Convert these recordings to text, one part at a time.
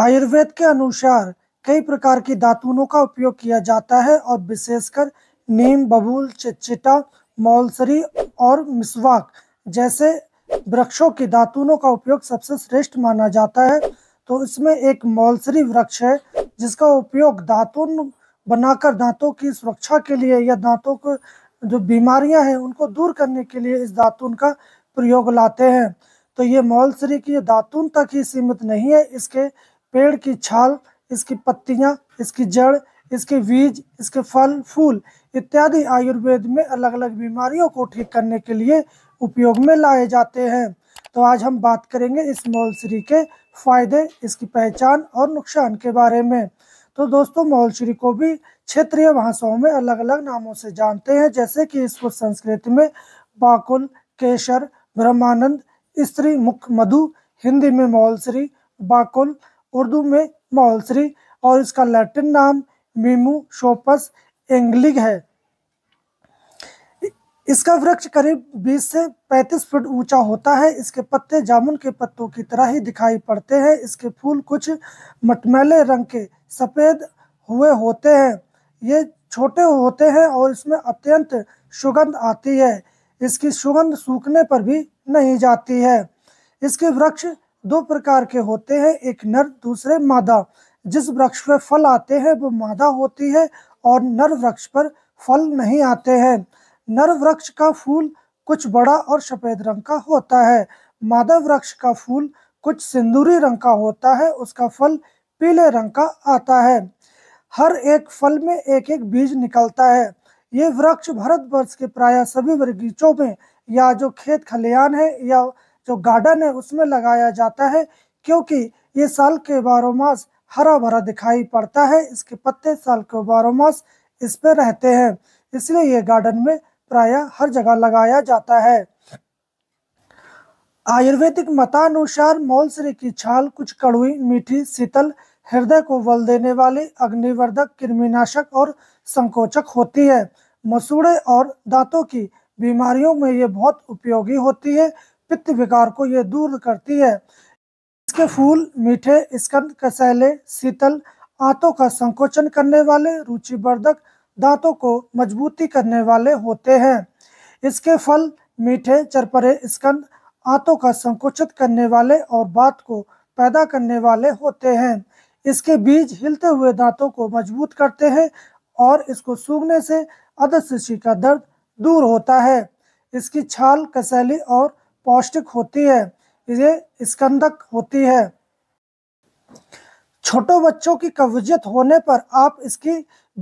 आयुर्वेद के अनुसार कई प्रकार की दातूनों का उपयोग किया जाता है और विशेषकर नीम बबूल चिचिटा मौलसरी और मिसवाक जैसे वृक्षों की दातूनों का उपयोग सबसे श्रेष्ठ माना जाता है तो इसमें एक मौलसरी वृक्ष है जिसका उपयोग दातुन बनाकर दांतों की सुरक्षा के लिए या दांतों को जो बीमारियां हैं उनको दूर करने के लिए इस दातुन का प्रयोग लाते हैं तो ये मौलसरी की दातुन तक ही सीमित नहीं है इसके पेड़ की छाल इसकी पत्तियाँ इसकी जड़ इसके बीज इसके फल फूल इत्यादि आयुर्वेद में अलग अलग बीमारियों को ठीक करने के लिए उपयोग में लाए जाते हैं तो आज हम बात करेंगे इस मौलश्री के फायदे इसकी पहचान और नुकसान के बारे में तो दोस्तों मौलश्री को भी क्षेत्रीय भाषाओं में अलग अलग नामों से जानते हैं जैसे कि इसको संस्कृत में बाकुल केशर ब्रह्मानंद स्त्री मुख मधु हिंदी में मौलश्री बाकुल उर्दू में माहौलसरी और इसका लैटिन नाम मीमू शोपस एंगलिग है इसका वृक्ष करीब 20 से 35 फीट ऊंचा होता है इसके पत्ते जामुन के पत्तों की तरह ही दिखाई पड़ते हैं इसके फूल कुछ मटमैले रंग के सफ़ेद हुए होते हैं ये छोटे होते हैं और इसमें अत्यंत सुगंध आती है इसकी सुगंध सूखने पर भी नहीं जाती है इसके वृक्ष दो प्रकार के होते हैं एक नर दूसरे मादा जिस वृक्ष पर फल आते हैं वो मादा होती है और नर वृक्ष पर फल नहीं आते हैं नर वृक्ष का फूल कुछ बड़ा और सफेद रंग का होता है मादा वृक्ष का फूल कुछ सिंदूरी रंग का होता है उसका फल पीले रंग का आता है हर एक फल में एक एक बीज निकलता है ये वृक्ष भारतवर्ष के प्राय सभी बगीचों में या जो खेत खलियान है या जो गार्डन है उसमें लगाया जाता है क्योंकि ये साल के बारह मास हरा भरा दिखाई पड़ता है इसके पत्ते साल के बारह मास इस पर रहते हैं इसलिए ये गार्डन में प्राय हर जगह लगाया जाता है आयुर्वेदिक मतानुसार मौलसरी की छाल कुछ कड़वी मीठी शीतल हृदय को बल देने वाली अग्निवर्धक कृमिनाशक और संकोचक होती है मसूड़े और दांतों की बीमारियों में ये बहुत उपयोगी होती है पित्त विकार को ये दूर करती है इसके फूल मीठे स्कंद कसैले शीतल आंतों का संकोचन करने वाले रुचिवर्धक दांतों को मजबूती करने वाले होते हैं इसके फल मीठे चरपरे स्कंद आंतों का संकुचित करने वाले और बात को पैदा करने वाले होते हैं इसके बीज हिलते हुए दांतों को मजबूत करते हैं और इसको सूखने से अदस्य का दर्द दूर होता है इसकी छाल कसैली और पौष्टिक होती है ये स्कंदक होती है छोटो बच्चों की कब्जियत होने पर आप इसकी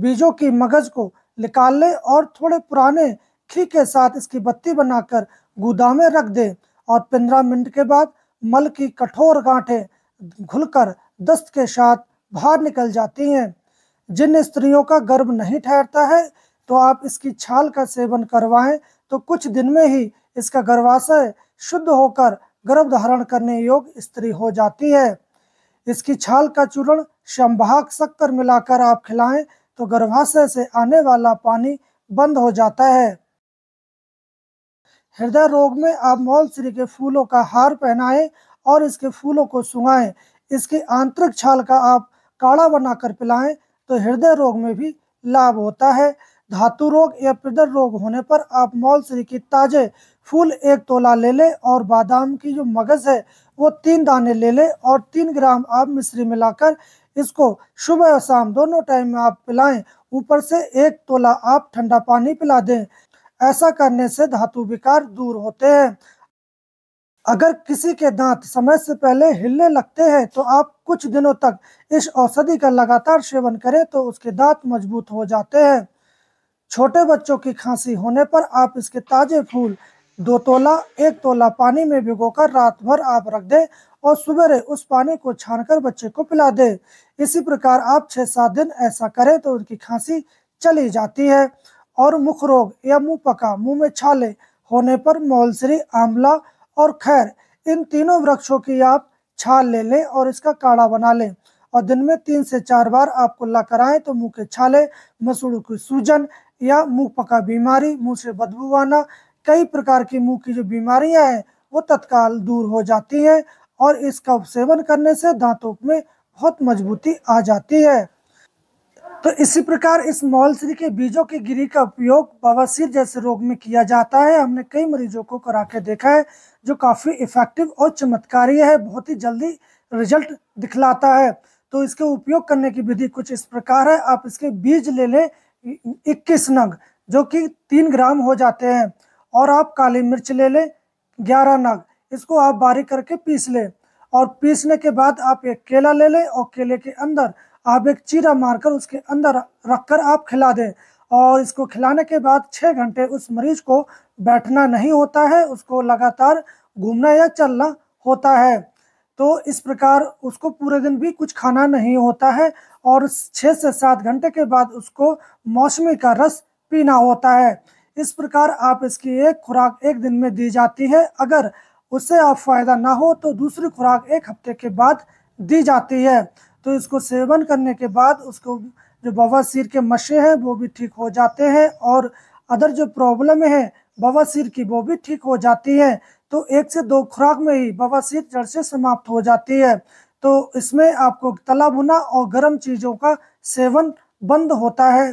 बीजों की मगज को निकाल लें और थोड़े पुराने खी के साथ इसकी बत्ती बनाकर गुदा में रख दें और पंद्रह मिनट के बाद मल की कठोर गांठें घुलकर दस्त के साथ बाहर निकल जाती हैं जिन स्त्रियों का गर्भ नहीं ठहरता है तो आप इसकी छाल का सेवन करवाएं तो कुछ दिन में ही इसका गर्भाशय शुद्ध होकर गर्भ धारण करने योग्य स्त्री हो जाती है इसकी छाल का चूर्ण शंभाग शक्कर मिलाकर आप खिलाएं तो गर्भाशय से आने वाला पानी बंद हो जाता है हृदय रोग में आप मौलश्री के फूलों का हार पहनाएं और इसके फूलों को सुंघाएं इसकी आंतरिक छाल का आप काढ़ा बनाकर पिलाएं तो हृदय रोग में भी लाभ होता है धातु रोग या पिदर रोग होने पर आप मॉल श्री की ताजे फूल एक तोला ले लें और बादाम की जो मगज़ है वो तीन दाने ले लें और तीन ग्राम आप मिश्री मिलाकर इसको सुबह और शाम दोनों टाइम में आप पिलाएं ऊपर से एक तोला आप ठंडा पानी पिला दें ऐसा करने से धातु विकार दूर होते हैं अगर किसी के दांत समय से पहले हिलने लगते हैं तो आप कुछ दिनों तक इस औषधि का लगातार सेवन करें तो उसके दांत मजबूत हो जाते हैं छोटे बच्चों की खांसी होने पर आप इसके ताजे फूल दो तोला एक तोला पानी में भिगोकर रात भर आप रख दें और सवेरे उस पानी को छानकर बच्चे को पिला दें इसी प्रकार आप छः सात दिन ऐसा करें तो उनकी खांसी चली जाती है और मुख रोग या मुंह पका मुंह में छाले होने पर मौलसरी आंवला और खैर इन तीनों वृक्षों की आप छाल ले लें और इसका काढ़ा बना लें और दिन में तीन से चार बार आप कुल्ला कराएं तो मुंह के छाले मसूड़ों की सूजन या मुंह पका बीमारी मुंह से बदबू आना कई प्रकार की मुंह की जो बीमारियां हैं वो तत्काल दूर हो जाती हैं और इसका सेवन करने से दांतों में बहुत मजबूती आ जाती है तो इसी प्रकार इस मौलसरी के बीजों की गिरी का उपयोग बवासीर जैसे रोग में किया जाता है हमने कई मरीजों को करा के देखा है जो काफ़ी इफेक्टिव और चमत्कारी है बहुत ही जल्दी रिजल्ट दिखलाता है तो इसके उपयोग करने की विधि कुछ इस प्रकार है आप इसके बीज ले लें इक्कीस नग जो कि तीन ग्राम हो जाते हैं और आप काली मिर्च ले लें ग्यारह नग इसको आप बारीक करके पीस लें और पीसने के बाद आप एक केला ले लें और केले के अंदर आप एक चीरा मारकर उसके अंदर रखकर आप खिला दें और इसको खिलाने के बाद छः घंटे उस मरीज को बैठना नहीं होता है उसको लगातार घूमना या चलना होता है तो इस प्रकार उसको पूरे दिन भी कुछ खाना नहीं होता है और छः से सात घंटे के बाद उसको मौसमी का रस पीना होता है इस प्रकार आप इसकी एक खुराक एक दिन में दी जाती है अगर उससे आप फायदा ना हो तो दूसरी खुराक एक हफ्ते के बाद दी जाती है तो इसको सेवन करने के बाद उसको जो बवासीर के मशे हैं वो भी ठीक हो जाते हैं और अदर जो प्रॉब्लम है बवासीर की वो भी ठीक हो जाती है तो एक से दो खुराक में ही बवासीर जड़ से समाप्त हो जाती है तो इसमें आपको तला भुना और गर्म चीज़ों का सेवन बंद होता है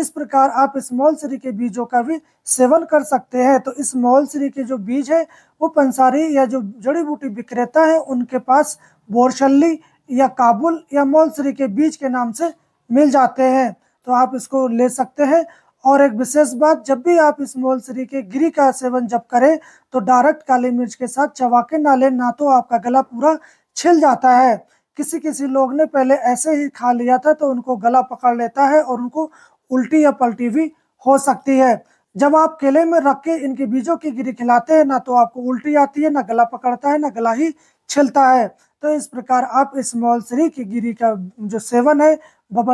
इस प्रकार आप इस मोलसरी के बीजों का भी सेवन कर सकते हैं तो इस मोलसरी के जो बीज है वो पंसारी या जो जड़ी बूटी विक्रेता है उनके पास बोरशल्ली या काबुल या मोलसरी के बीज के नाम से मिल जाते हैं तो आप इसको ले सकते हैं और एक विशेष बात जब भी आप इस मोलसरी के गिरी का सेवन जब करें तो डायरेक्ट काली मिर्च के साथ चवा के ना लें ना तो आपका गला पूरा छिल जाता है किसी किसी लोग ने पहले ऐसे ही खा लिया था तो उनको गला पकड़ लेता है और उनको उल्टी या पलटी भी हो सकती है जब आप केले में रख के इनके बीजों की गिरी खिलाते हैं ना तो आपको उल्टी आती है ना गला पकड़ता है ना गला ही छिलता है तो इस प्रकार आप इस मौलसरी की गिरी का जो सेवन है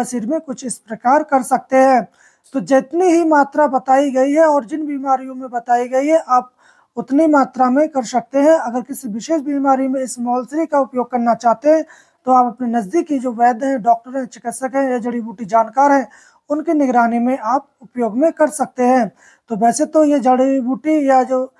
सिर में कुछ इस प्रकार कर सकते हैं तो जितनी ही मात्रा बताई गई है और जिन बीमारियों में बताई गई है आप उतनी मात्रा में कर सकते हैं अगर किसी विशेष बीमारी में इस मॉलसरी का उपयोग करना चाहते हैं तो आप अपने नज़दीकी जो वैद्य हैं डॉक्टर हैं चिकित्सक हैं या जड़ी बूटी जानकार हैं उनकी निगरानी में आप उपयोग में कर सकते हैं तो वैसे तो ये जड़ी बूटी या जो